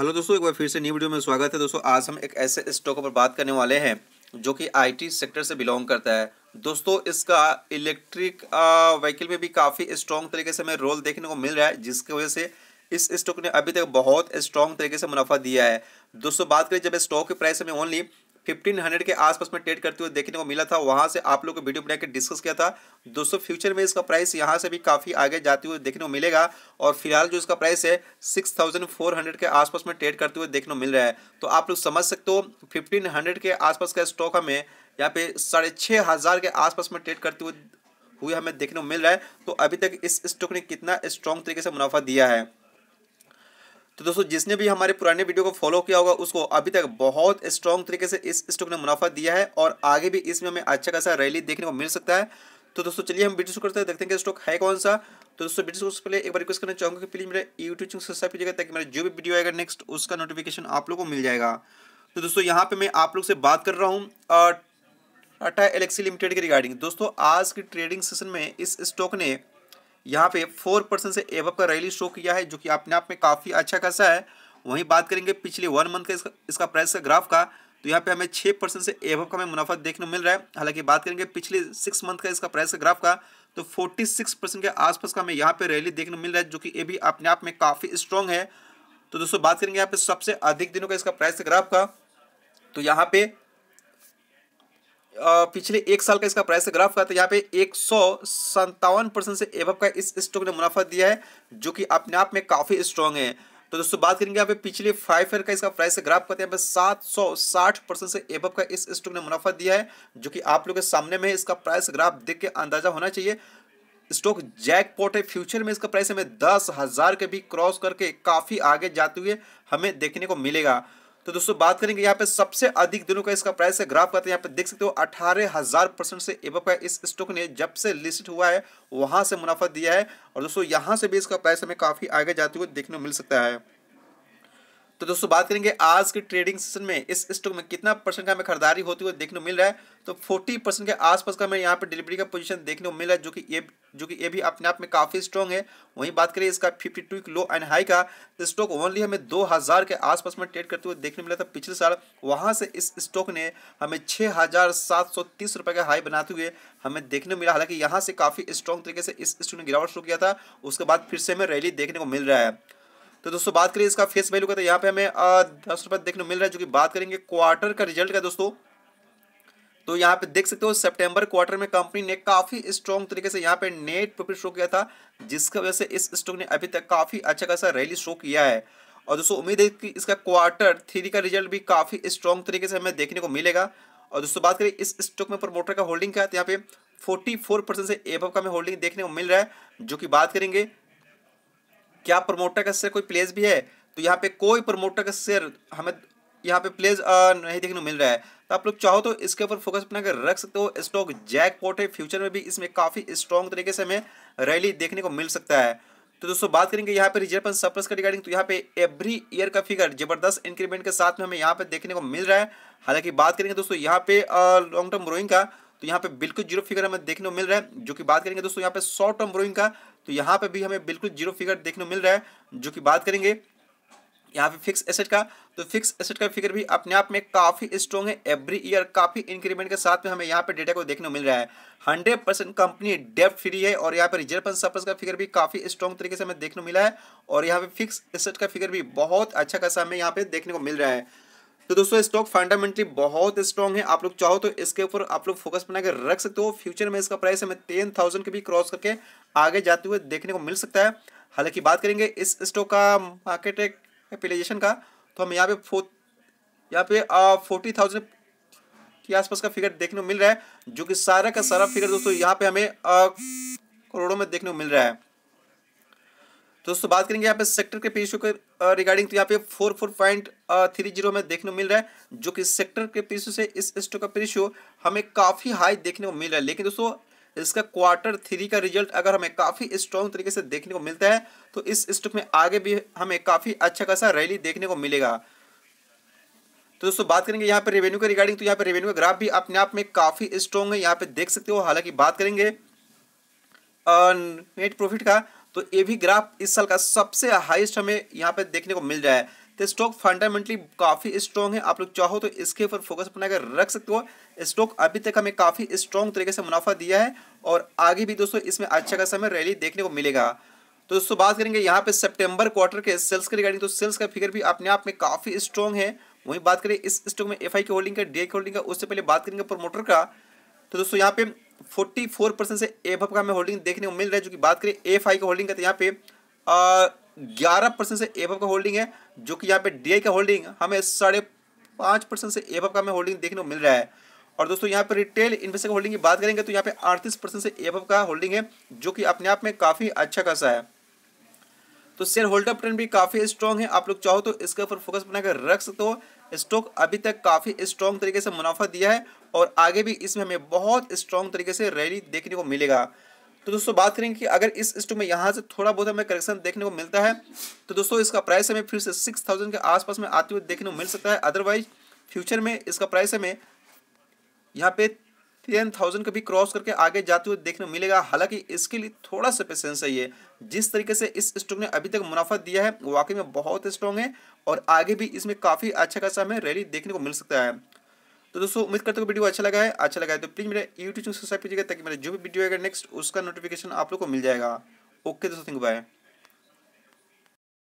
hello दोस्तों एक बार फिर से न्यू वीडियो में स्वागत है दोस्तों आज हम एक ऐसे स्टॉक पर बात करने वाले हैं जो कि आईटी सेक्टर से बिलोंग करता है दोस्तों इसका इलेक्ट्रिक व्हीकल में भी काफ़ी स्ट्रॉन्ग तरीके से हमें रोल देखने को मिल रहा है जिसकी वजह से इस स्टॉक ने अभी तक बहुत स्ट्रॉन्ग तरीके से मुनाफा दिया है दोस्तों बात करें जब स्टॉक की प्राइस हमें ओनली फिफ्टीन हंड्रेड के आसपास में ट्रेड करते हुए देखने को मिला था वहां से आप लोग को वीडियो बनाकर डिस्कस किया था दोस्तों फ्यूचर में इसका प्राइस यहां से भी काफ़ी आगे जाते हुए देखने को मिलेगा और फिलहाल जो इसका प्राइस है सिक्स थाउजेंड फोर हंड्रेड के आसपास में ट्रेड करते हुए देखने को मिल रहा है तो आप लोग समझ सकते हो फिफ्टीन हंड्रेड के आसपास का स्टॉक हमें यहाँ पे साढ़े छः हज़ार के आसपास में ट्रेड करते हुए हुए हमें देखने को मिल रहा है तो अभी तक इस स्टॉक ने कितना स्ट्रॉन्ग तरीके से मुनाफा दिया है तो दोस्तों जिसने भी हमारे पुराने वीडियो को फॉलो किया होगा उसको अभी तक बहुत स्ट्रॉन्ग तरीके से इस स्टॉक ने मुनाफा दिया है और आगे भी इसमें हमें अच्छा खासा रैली देखने को मिल सकता है तो दोस्तों चलिए हम वीडियो करते हैं देखते हैं कि स्टॉक है कौन सा तो दोस्तों वीडियो से पहले एक बार रिक्वेस्ट करना चाहूँगा कि प्लीज़ मेरे यूट्यूब चैनल सब्सक्राइब कीजिएगा ताकि मेरा जो भी वीडियो आएगा नेक्स्ट उसका नोटिफिकेशन आप लोग को मिल जाएगा तो दोस्तों यहाँ पे मैं आप लोग से बात कर रहा हूँ टाटा एलेक्सी लिमिटेड के रिगार्डिंग दोस्तों आज की ट्रेडिंग सेशन में इस स्टॉक ने यहाँ पे फोर परसेंट से एवब का रैली शो किया है जो कि अपने आप में काफ़ी अच्छा खासा है वहीं बात करेंगे पिछले वन मंथ का इसका, इसका प्राइस का ग्राफ का तो यहाँ पे हमें छः परसेंट से एवब का हमें मुनाफा देखने मिल रहा है हालांकि बात करेंगे पिछले सिक्स मंथ का इसका प्राइस का ग्राफ का तो फोर्टी सिक्स परसेंट के आसपास का हमें यहाँ पे रैली देखने मिल रहा है जो कि ये भी अपने आप में काफ़ी स्ट्रॉन्ग है तो दोस्तों बात करेंगे यहाँ पे सबसे अधिक दिनों का इसका प्राइस का ग्राफ का तो यहाँ पे पिछले एक साल का इसका प्राइस ग्राफ का तो यहाँ पे एक परसेंट से एवप का इस स्टॉक ने मुनाफा दिया है जो कि अपने आप में काफ़ी स्ट्रॉन्ग है तो दोस्तों बात करेंगे यहाँ पे पिछले फाइव ईयर का इसका प्राइस ग्राफ करते हैं यहाँ पे सात सौ साठ परसेंट से एबब का इस स्टॉक ने मुनाफा दिया है जो कि आप लोग के सामने में इसका प्राइस ग्राफ देख के अंदाजा होना चाहिए स्टॉक जैकपॉट है फ्यूचर में इसका प्राइस हमें दस हज़ार के भी क्रॉस करके काफ़ी आगे जाते हुए हमें देखने को मिलेगा तो दोस्तों बात करेंगे यहाँ पे सबसे अधिक दिनों का इसका प्राइस है ग्राफ का हैं यहाँ पे देख सकते हो अठारह हजार परसेंट से एवप है इस स्टॉक ने जब से लिस्ट हुआ है वहां से मुनाफा दिया है और दोस्तों यहाँ से भी इसका प्राइस हमें काफी आगे जाते हुए देखने को मिल सकता है तो दोस्तों बात करेंगे आज के ट्रेडिंग सेशन में इस स्टॉक में कितना परसेंट का हमें खरीदारी होती हुई देखने को मिल रहा है तो 40 परसेंट के आसपास का हमें यहाँ पर डिलीवरी का पोजीशन देखने को मिल रहा है जो कि ये जो कि ये भी अपने आप में काफ़ी स्ट्रॉन्ग है वहीं बात करें इसका 52 टू लो एंड हाई का तो स्टॉक ओनली हमें 2000 के आसपास में ट्रेड करते हुए देखने मिला था पिछले साल वहाँ से इस स्टॉक ने हमें छः रुपए का हाई बनाते हुए हमें देखने मिला हालांकि यहाँ से काफ़ी स्ट्रॉन्ग तरीके से इस स्टॉक ने गिरावट शुरू किया था उसके बाद फिर से हमें रैली देखने को मिल रहा है तो दोस्तों बात करिए इसका फेस वैल्यू का तो यहाँ पे हमें दस रुपए देखने मिल रहा है जो कि बात करेंगे क्वार्टर का रिजल्ट का दोस्तों तो यहाँ पे देख सकते हो सितंबर क्वार्टर में कंपनी ने काफी स्ट्रॉन्ग तरीके से यहाँ पे नेट प्रॉफिट शो किया था जिसकी वजह से इस स्टॉक ने अभी तक काफी अच्छा खासा रैली शो किया है और दोस्तों उम्मीद है कि इसका क्वार्टर थ्री का रिजल्ट भी काफी स्ट्रॉन्ग तरीके से हमें देखने को मिलेगा और दोस्तों बात करें इस स्टॉक में प्रमोटर का होल्डिंग क्या है तो यहाँ पे फोर्टी से एब का हमें होल्डिंग देखने को मिल रहा है जो कि बात करेंगे क्या प्रमोटर का शेयर कोई प्लेस भी है तो यहाँ पे कोई प्रमोटर का शेयर हमें यहाँ पे प्लेस नहीं देखने को मिल रहा है तो आप लोग चाहो तो इसके ऊपर फोकस अपना कर रख सकते हो स्टॉक जैकपॉट है फ्यूचर में भी इसमें काफ़ी स्ट्रॉन्ग तरीके से हमें रैली देखने को मिल सकता है तो दोस्तों बात करेंगे यहाँ पे रिजर्व सरप्लस का रिगार्डिंग तो यहाँ पे एवरी ईयर का फिगर जबरदस्त इंक्रीमेंट के साथ में हमें यहाँ पे देखने को मिल रहा है हालांकि बात करेंगे दोस्तों यहाँ पे लॉन्ग टर्म ब्रोइंग का तो यहाँ पे बिल्कुल जीरो फिगर हमें देखने को मिल रहा है जो कि बात करेंगे दोस्तों यहाँ पे शॉर्ट टर्म ब्रोइंग का तो यहाँ पे भी हमें बिल्कुल जीरो फिगर देखने को मिल रहा है जो कि बात करेंगे यहाँ पे फिक्स एसेट का तो फिक्स एसेट का फिगर भी अपने आप में काफ़ी स्ट्रॉन्ग है एवरी ईयर काफ़ी इंक्रीमेंट के साथ में हमें यहाँ पे डेटा को देखने को मिल रहा है hundred percent company debt free है और यहाँ पे रिजर्व फंड सरप्लस का फिगर भी काफ़ी स्ट्रॉन्ग तरीके से हमें देखने को मिला है और यहाँ पे फिक्स एसेट का फिगर भी बहुत अच्छा खासा हमें यहाँ पे देखने को मिल रहा है तो दोस्तों स्टॉक फंडामेंटली बहुत स्ट्रॉन्ग है आप लोग चाहो तो इसके ऊपर आप लोग फोकस बनाकर रख सकते हो फ्यूचर में इसका प्राइस हमें टेन थाउजेंड के भी क्रॉस करके आगे जाते हुए देखने को मिल सकता है हालांकि बात करेंगे इस स्टॉक का मार्केट कैपिटलाइजेशन का तो हम यहाँ पे फो यहाँ पे फोर्टी थाउजेंड के आसपास का फिगर देखने को मिल रहा है जो कि सारा का सारा फिगर दोस्तों यहाँ पे हमें करोड़ों में देखने को मिल रहा है दोस्तों बात करेंगे यहाँ पे सेक्टर के पेशों के रिगार्डिंग तो यहाँ पे four four point three zero में देखने को मिल रहा है जो कि सेक्टर के पेशों से इस स्टॉक का पेशो हमें काफ़ी हाई देखने को मिल रहा है लेकिन दोस्तों इसका क्वार्टर थ्री का रिजल्ट अगर हमें काफ़ी स्ट्रॉन्ग तरीके से देखने को मिलता है तो इस स्टॉक में आगे भी हमें काफ़ी अच्छा खासा रैली देखने को मिलेगा तो दोस्तों बात करेंगे यहाँ पर रेवेन्यू के रिगार्डिंग तो यहाँ पर रेवेन्यू का ग्राफ भी अपने आप में काफ़ी स्ट्रॉन्ग है यहाँ पर देख सकते हो हालांकि बात करेंगे नेट प्रॉफिट का तो ये भी ग्राफ इस साल का सबसे हाईएस्ट हमें यहाँ पे देखने को मिल रहा है तो स्टॉक फंडामेंटली काफ़ी स्ट्रॉन्ग है आप लोग चाहो तो इसके ऊपर फोकस बनाकर रख सकते हो स्टॉक अभी तक हमें काफ़ी स्ट्रॉन्ग तरीके से मुनाफा दिया है और आगे भी दोस्तों इसमें अच्छा खासा हमें रैली देखने को मिलेगा तो दोस्तों बात करेंगे यहाँ पे सितंबर क्वार्टर के सेल्स के रिगार्डिंग तो सेल्स का फिगर भी अपने आप में काफ़ी स्ट्रॉन्ग है वहीं बात करें इस स्टॉक में एफ की होल्डिंग का डी की होल्डिंग का उससे पहले बात करेंगे प्रोमोटर का तो दोस्तों यहाँ पे 44 परसेंट से एफ का हमें होल्डिंग देखने को मिल रहा है जो कि बात करें एफ आई का होल्डिंग का तो यहाँ पे ग्यारह परसेंट से एफ का होल्डिंग है जो कि यहाँ पे डी आई का होल्डिंग हमें साढ़े पाँच परसेंट से एफ का हमें होल्डिंग देखने को मिल रहा है और दोस्तों यहाँ पे रिटेल इन्वेस्टर का होल्डिंग की बात करेंगे तो यहाँ पे अड़तीस परसेंट से एफ का होल्डिंग है जो कि अपने आप में काफ़ी अच्छा खासा है तो शेयर होल्डर ट्रेंड भी काफ़ी स्ट्रॉन्ग है आप लोग चाहो तो इसके ऊपर फोकस बनाकर रख सकते हो स्टॉक अभी तक काफ़ी स्ट्रॉन्ग तरीके से मुनाफा दिया है और आगे भी इसमें हमें बहुत स्ट्रॉन्ग तरीके से रैली देखने को मिलेगा तो दोस्तों बात करेंगे कि अगर इस स्टॉक में यहाँ से थोड़ा बहुत हमें करेक्शन देखने को मिलता है तो दोस्तों इसका प्राइस हमें फिर से सिक्स थाउजेंड के आसपास में आते हुए देखने को मिल सकता है अदरवाइज फ्यूचर में इसका प्राइस हमें यहाँ पे टेन थाउजेंड का भी क्रॉस करके आगे जाते हुए देखने को मिलेगा हालांकि इसके लिए थोड़ा सा पेशेंस चाहिए जिस तरीके से इस स्टॉक ने अभी तक मुनाफा दिया है वाकई में बहुत स्ट्रॉन्ग है और आगे भी इसमें काफ़ी अच्छा खासा हमें रैली देखने को मिल सकता है तो दोस्तों उम्मीद करते हो वीडियो अच्छा लगा है अच्छा लगा है तो प्लीज़ मेरे यूट्यूब चैनल सब्सक्राइब कीजिएगा ताकि मेरा जो भी वीडियो आएगा नेक्स्ट उसका नोटिफिकेशन आप लोग को मिल जाएगा ओके दोस्तों थैंक बाय